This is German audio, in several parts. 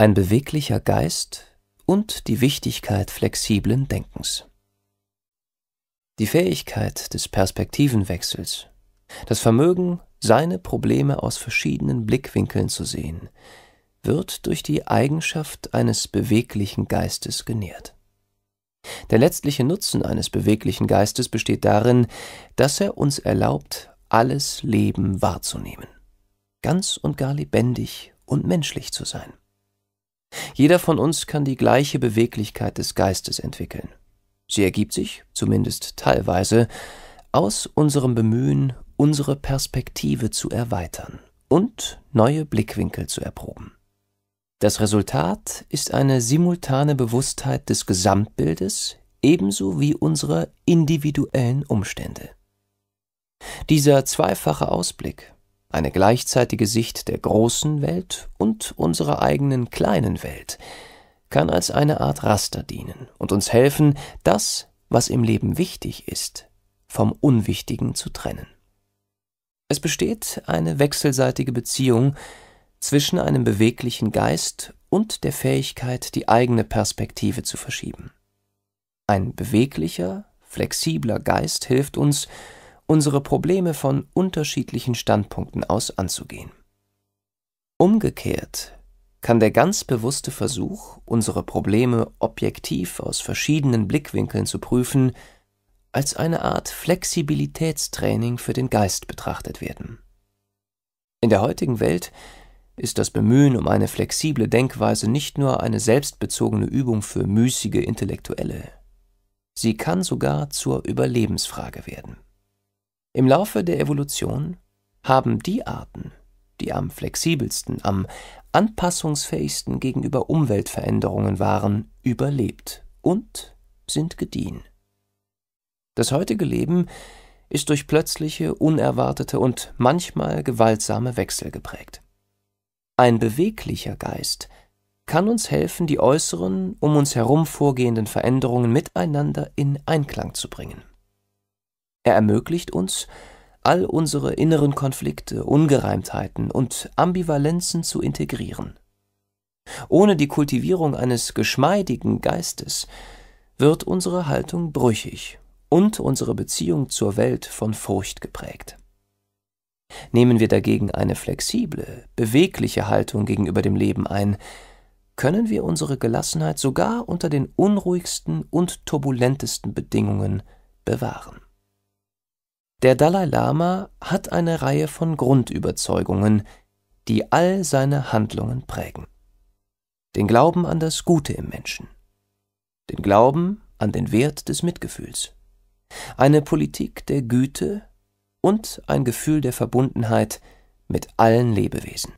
ein beweglicher Geist und die Wichtigkeit flexiblen Denkens. Die Fähigkeit des Perspektivenwechsels, das Vermögen, seine Probleme aus verschiedenen Blickwinkeln zu sehen, wird durch die Eigenschaft eines beweglichen Geistes genährt. Der letztliche Nutzen eines beweglichen Geistes besteht darin, dass er uns erlaubt, alles Leben wahrzunehmen, ganz und gar lebendig und menschlich zu sein. Jeder von uns kann die gleiche Beweglichkeit des Geistes entwickeln. Sie ergibt sich, zumindest teilweise, aus unserem Bemühen, unsere Perspektive zu erweitern und neue Blickwinkel zu erproben. Das Resultat ist eine simultane Bewusstheit des Gesamtbildes ebenso wie unserer individuellen Umstände. Dieser zweifache Ausblick eine gleichzeitige Sicht der großen Welt und unserer eigenen kleinen Welt, kann als eine Art Raster dienen und uns helfen, das, was im Leben wichtig ist, vom Unwichtigen zu trennen. Es besteht eine wechselseitige Beziehung zwischen einem beweglichen Geist und der Fähigkeit, die eigene Perspektive zu verschieben. Ein beweglicher, flexibler Geist hilft uns, unsere Probleme von unterschiedlichen Standpunkten aus anzugehen. Umgekehrt kann der ganz bewusste Versuch, unsere Probleme objektiv aus verschiedenen Blickwinkeln zu prüfen, als eine Art Flexibilitätstraining für den Geist betrachtet werden. In der heutigen Welt ist das Bemühen um eine flexible Denkweise nicht nur eine selbstbezogene Übung für müßige Intellektuelle. Sie kann sogar zur Überlebensfrage werden. Im Laufe der Evolution haben die Arten, die am flexibelsten, am anpassungsfähigsten gegenüber Umweltveränderungen waren, überlebt und sind gediehen. Das heutige Leben ist durch plötzliche, unerwartete und manchmal gewaltsame Wechsel geprägt. Ein beweglicher Geist kann uns helfen, die äußeren, um uns herum vorgehenden Veränderungen miteinander in Einklang zu bringen. Er ermöglicht uns, all unsere inneren Konflikte, Ungereimtheiten und Ambivalenzen zu integrieren. Ohne die Kultivierung eines geschmeidigen Geistes wird unsere Haltung brüchig und unsere Beziehung zur Welt von Furcht geprägt. Nehmen wir dagegen eine flexible, bewegliche Haltung gegenüber dem Leben ein, können wir unsere Gelassenheit sogar unter den unruhigsten und turbulentesten Bedingungen bewahren. Der Dalai Lama hat eine Reihe von Grundüberzeugungen, die all seine Handlungen prägen. Den Glauben an das Gute im Menschen, den Glauben an den Wert des Mitgefühls, eine Politik der Güte und ein Gefühl der Verbundenheit mit allen Lebewesen.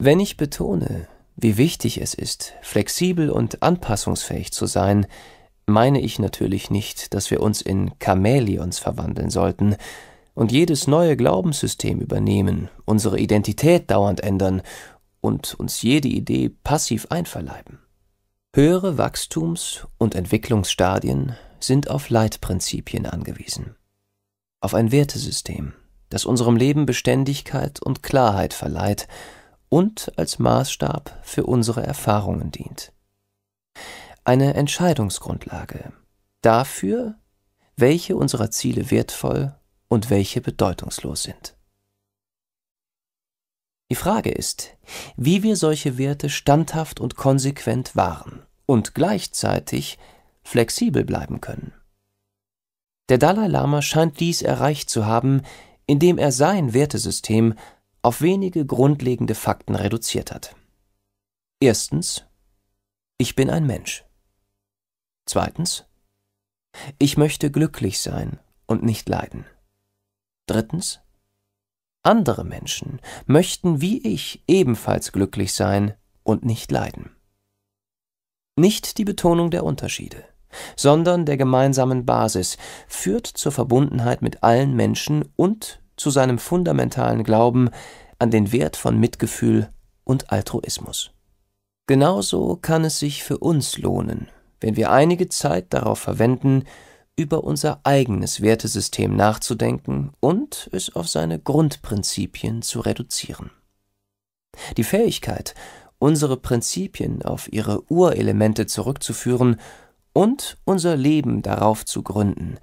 Wenn ich betone, wie wichtig es ist, flexibel und anpassungsfähig zu sein, meine ich natürlich nicht, dass wir uns in Chamäleons verwandeln sollten und jedes neue Glaubenssystem übernehmen, unsere Identität dauernd ändern und uns jede Idee passiv einverleiben. Höhere Wachstums- und Entwicklungsstadien sind auf Leitprinzipien angewiesen, auf ein Wertesystem, das unserem Leben Beständigkeit und Klarheit verleiht und als Maßstab für unsere Erfahrungen dient eine Entscheidungsgrundlage dafür, welche unserer Ziele wertvoll und welche bedeutungslos sind. Die Frage ist, wie wir solche Werte standhaft und konsequent wahren und gleichzeitig flexibel bleiben können. Der Dalai Lama scheint dies erreicht zu haben, indem er sein Wertesystem auf wenige grundlegende Fakten reduziert hat. Erstens, ich bin ein Mensch. Zweitens, ich möchte glücklich sein und nicht leiden. Drittens, andere Menschen möchten wie ich ebenfalls glücklich sein und nicht leiden. Nicht die Betonung der Unterschiede, sondern der gemeinsamen Basis führt zur Verbundenheit mit allen Menschen und zu seinem fundamentalen Glauben an den Wert von Mitgefühl und Altruismus. Genauso kann es sich für uns lohnen, wenn wir einige Zeit darauf verwenden, über unser eigenes Wertesystem nachzudenken und es auf seine Grundprinzipien zu reduzieren. Die Fähigkeit, unsere Prinzipien auf ihre Urelemente zurückzuführen und unser Leben darauf zu gründen,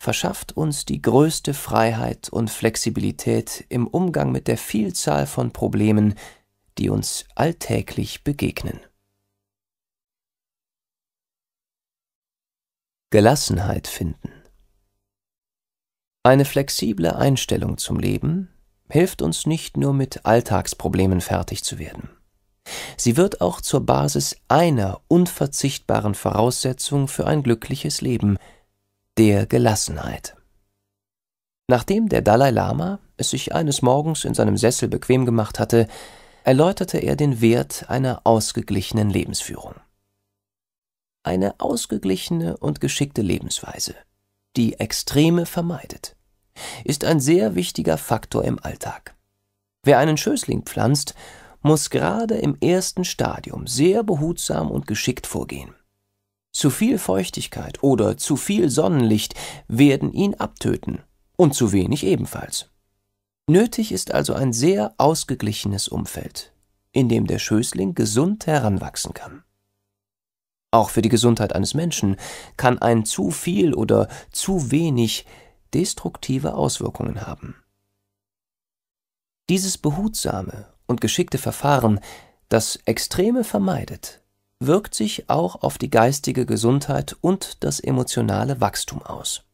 verschafft uns die größte Freiheit und Flexibilität im Umgang mit der Vielzahl von Problemen, die uns alltäglich begegnen. Gelassenheit finden. Eine flexible Einstellung zum Leben hilft uns nicht nur mit Alltagsproblemen fertig zu werden. Sie wird auch zur Basis einer unverzichtbaren Voraussetzung für ein glückliches Leben, der Gelassenheit. Nachdem der Dalai Lama es sich eines Morgens in seinem Sessel bequem gemacht hatte, erläuterte er den Wert einer ausgeglichenen Lebensführung eine ausgeglichene und geschickte Lebensweise, die Extreme vermeidet, ist ein sehr wichtiger Faktor im Alltag. Wer einen Schößling pflanzt, muss gerade im ersten Stadium sehr behutsam und geschickt vorgehen. Zu viel Feuchtigkeit oder zu viel Sonnenlicht werden ihn abtöten und zu wenig ebenfalls. Nötig ist also ein sehr ausgeglichenes Umfeld, in dem der Schößling gesund heranwachsen kann. Auch für die Gesundheit eines Menschen kann ein zu viel oder zu wenig destruktive Auswirkungen haben. Dieses behutsame und geschickte Verfahren, das Extreme vermeidet, wirkt sich auch auf die geistige Gesundheit und das emotionale Wachstum aus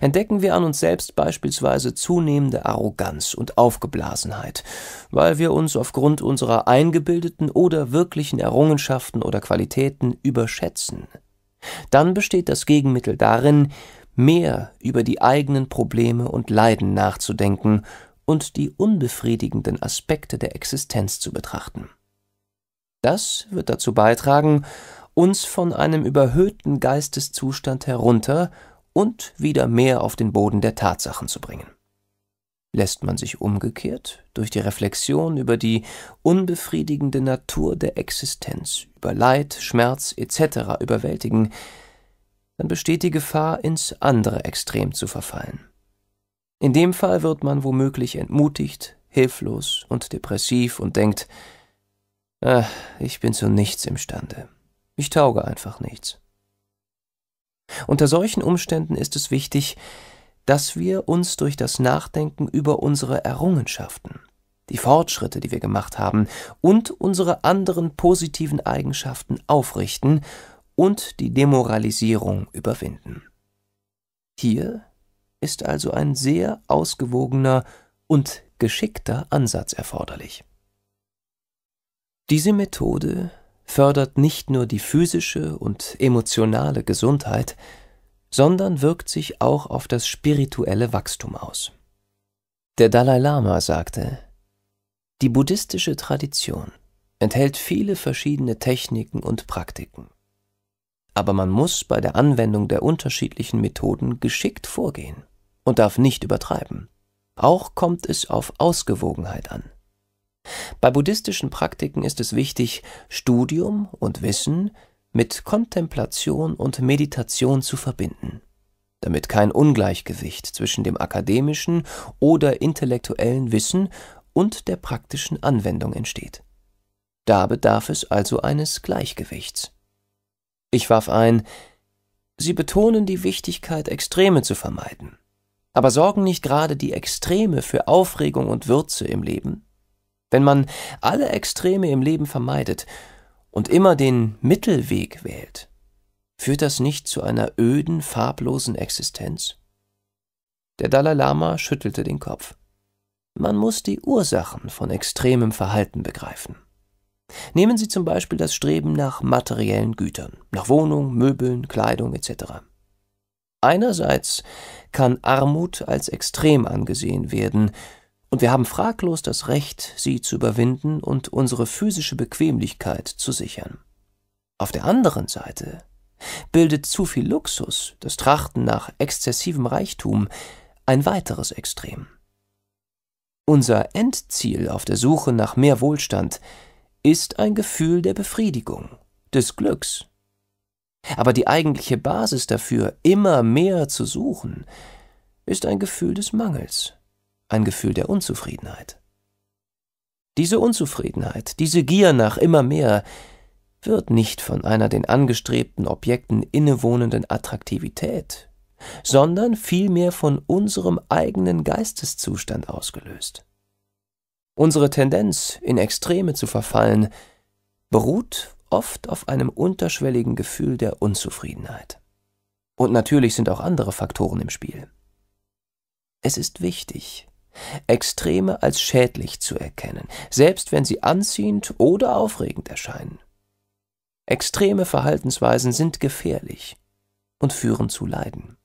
entdecken wir an uns selbst beispielsweise zunehmende Arroganz und Aufgeblasenheit, weil wir uns aufgrund unserer eingebildeten oder wirklichen Errungenschaften oder Qualitäten überschätzen. Dann besteht das Gegenmittel darin, mehr über die eigenen Probleme und Leiden nachzudenken und die unbefriedigenden Aspekte der Existenz zu betrachten. Das wird dazu beitragen, uns von einem überhöhten Geisteszustand herunter und wieder mehr auf den Boden der Tatsachen zu bringen. Lässt man sich umgekehrt durch die Reflexion über die unbefriedigende Natur der Existenz, über Leid, Schmerz etc. überwältigen, dann besteht die Gefahr, ins andere Extrem zu verfallen. In dem Fall wird man womöglich entmutigt, hilflos und depressiv und denkt, ach, ich bin zu nichts imstande. Ich tauge einfach nichts. Unter solchen Umständen ist es wichtig, dass wir uns durch das Nachdenken über unsere Errungenschaften, die Fortschritte, die wir gemacht haben, und unsere anderen positiven Eigenschaften aufrichten und die Demoralisierung überwinden. Hier ist also ein sehr ausgewogener und geschickter Ansatz erforderlich. Diese Methode fördert nicht nur die physische und emotionale Gesundheit, sondern wirkt sich auch auf das spirituelle Wachstum aus. Der Dalai Lama sagte, die buddhistische Tradition enthält viele verschiedene Techniken und Praktiken. Aber man muss bei der Anwendung der unterschiedlichen Methoden geschickt vorgehen und darf nicht übertreiben. Auch kommt es auf Ausgewogenheit an. Bei buddhistischen Praktiken ist es wichtig, Studium und Wissen mit Kontemplation und Meditation zu verbinden, damit kein Ungleichgewicht zwischen dem akademischen oder intellektuellen Wissen und der praktischen Anwendung entsteht. Da bedarf es also eines Gleichgewichts. Ich warf ein, Sie betonen die Wichtigkeit, Extreme zu vermeiden. Aber sorgen nicht gerade die Extreme für Aufregung und Würze im Leben? Wenn man alle Extreme im Leben vermeidet und immer den Mittelweg wählt, führt das nicht zu einer öden, farblosen Existenz? Der Dalai Lama schüttelte den Kopf. Man muss die Ursachen von extremem Verhalten begreifen. Nehmen Sie zum Beispiel das Streben nach materiellen Gütern, nach Wohnung, Möbeln, Kleidung etc. Einerseits kann Armut als extrem angesehen werden, und wir haben fraglos das Recht, sie zu überwinden und unsere physische Bequemlichkeit zu sichern. Auf der anderen Seite bildet zu viel Luxus, das Trachten nach exzessivem Reichtum, ein weiteres Extrem. Unser Endziel auf der Suche nach mehr Wohlstand ist ein Gefühl der Befriedigung, des Glücks. Aber die eigentliche Basis dafür, immer mehr zu suchen, ist ein Gefühl des Mangels ein Gefühl der Unzufriedenheit. Diese Unzufriedenheit, diese Gier nach immer mehr, wird nicht von einer den angestrebten Objekten innewohnenden Attraktivität, sondern vielmehr von unserem eigenen Geisteszustand ausgelöst. Unsere Tendenz, in Extreme zu verfallen, beruht oft auf einem unterschwelligen Gefühl der Unzufriedenheit. Und natürlich sind auch andere Faktoren im Spiel. Es ist wichtig, Extreme als schädlich zu erkennen, selbst wenn sie anziehend oder aufregend erscheinen. Extreme Verhaltensweisen sind gefährlich und führen zu Leiden.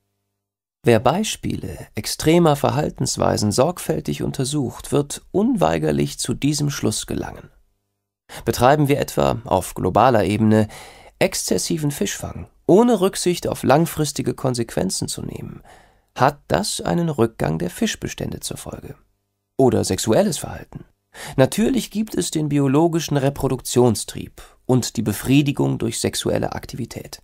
Wer Beispiele extremer Verhaltensweisen sorgfältig untersucht, wird unweigerlich zu diesem Schluss gelangen. Betreiben wir etwa auf globaler Ebene exzessiven Fischfang, ohne Rücksicht auf langfristige Konsequenzen zu nehmen, hat das einen Rückgang der Fischbestände zur Folge. Oder sexuelles Verhalten. Natürlich gibt es den biologischen Reproduktionstrieb und die Befriedigung durch sexuelle Aktivität.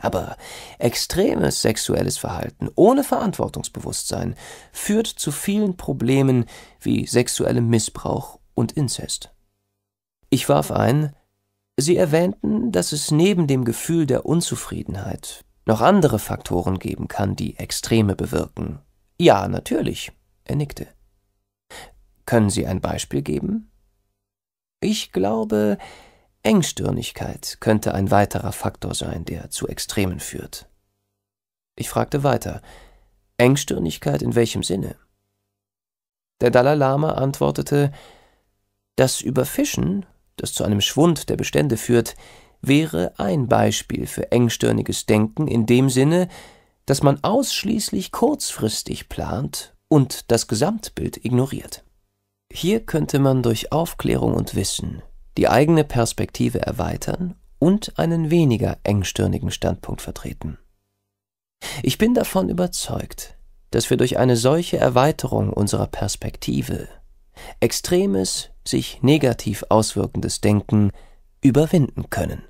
Aber extremes sexuelles Verhalten ohne Verantwortungsbewusstsein führt zu vielen Problemen wie sexuellem Missbrauch und Inzest. Ich warf ein, Sie erwähnten, dass es neben dem Gefühl der Unzufriedenheit noch andere Faktoren geben kann, die Extreme bewirken. Ja, natürlich, er nickte. Können Sie ein Beispiel geben? Ich glaube, Engstirnigkeit könnte ein weiterer Faktor sein, der zu Extremen führt. Ich fragte weiter, Engstirnigkeit in welchem Sinne? Der Dalai Lama antwortete, das Überfischen, das zu einem Schwund der Bestände führt, wäre ein Beispiel für engstirniges Denken in dem Sinne, dass man ausschließlich kurzfristig plant und das Gesamtbild ignoriert. Hier könnte man durch Aufklärung und Wissen die eigene Perspektive erweitern und einen weniger engstirnigen Standpunkt vertreten. Ich bin davon überzeugt, dass wir durch eine solche Erweiterung unserer Perspektive extremes, sich negativ auswirkendes Denken überwinden können.